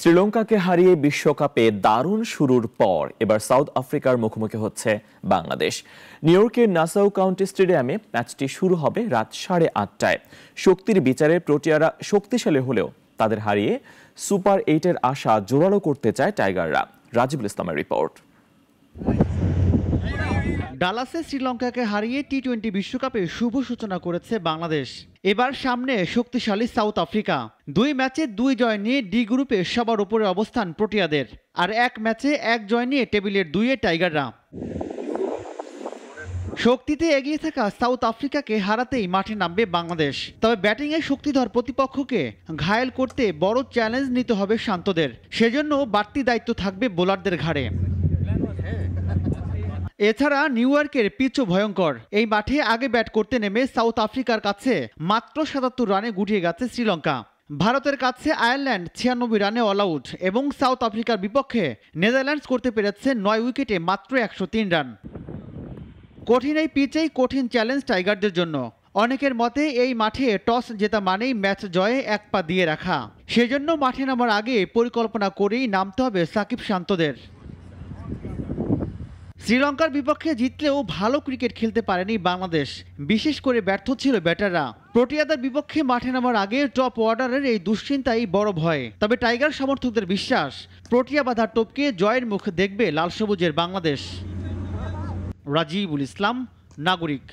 শ্রীলঙ্কাকে হারিয়ে বিশ্বকাপে দারুণ শুরুর পর এবার সাউথ আফ্রিকার মুখোমুখি হচ্ছে বাংলাদেশ নিউ ইয়র্কের নাসাউ কাউন্টি স্টেডিয়ামে ম্যাচটি শুরু হবে রাত সাড়ে আটটায় শক্তির বিচারে প্রোটিয়ারা শক্তিশালী হলেও তাদের হারিয়ে সুপার এইটের আশা জোরালো করতে চায় টাইগাররা রাজিবুল ইসলামের রিপোর্ট ডালাসে শ্রীলঙ্কাকে হারিয়ে টি টোয়েন্টি বিশ্বকাপে শুভ সূচনা করেছে বাংলাদেশ এবার সামনে শক্তিশালী সাউথ আফ্রিকা দুই ম্যাচে দুই জয় নিয়ে ডি গ্রুপে সবার উপরে অবস্থান প্রোটিয়াদের আর এক ম্যাচে এক জয় নিয়ে টেবিলের দুইয়ে টাইগাররা শক্তিতে এগিয়ে থাকা সাউথ আফ্রিকাকে হারাতেই মাঠে নামবে বাংলাদেশ তবে ব্যাটিংয়ে শক্তিধর প্রতিপক্ষকে ঘায়েল করতে বড় চ্যালেঞ্জ নিতে হবে শান্তদের সেজন্য বাড়তি দায়িত্ব থাকবে বোলারদের ঘাড়ে এছাড়া নিউ ইয়র্কের পিচও ভয়ঙ্কর এই মাঠে আগে ব্যাট করতে নেমে সাউথ আফ্রিকার কাছে মাত্র সাতাত্তর রানে গুটিয়ে গেছে শ্রীলঙ্কা ভারতের কাছে আয়ারল্যান্ড ছিয়ানব্বই রানে অল আউট এবং সাউথ আফ্রিকার বিপক্ষে নেদারল্যান্ডস করতে পেরেছে নয় উইকেটে মাত্র একশো তিন রান কঠিন এই পিচেই কঠিন চ্যালেঞ্জ টাইগারদের জন্য অনেকের মতে এই মাঠে টস জেতা মানেই ম্যাচ জয়ে এক পা দিয়ে রাখা সেজন্য মাঠে নামার আগে পরিকল্পনা করেই নামতে হবে সাকিব শান্তদের শ্রীলঙ্কার বিপক্ষে জিতলেও ভালো ক্রিকেট খেলতে পারেনি বাংলাদেশ বিশেষ করে ব্যর্থ ছিল ব্যাটাররা প্রোটিয়াদের বিপক্ষে মাঠে নামার আগে টপ অর্ডারের এই দুশ্চিন্তাই বড় ভয় তবে টাইগার সমর্থকদের বিশ্বাস প্রোটিয়া বাধা টপকে জয়ের মুখ দেখবে লাল সবুজের বাংলাদেশ রাজিবুল ইসলাম নাগরিক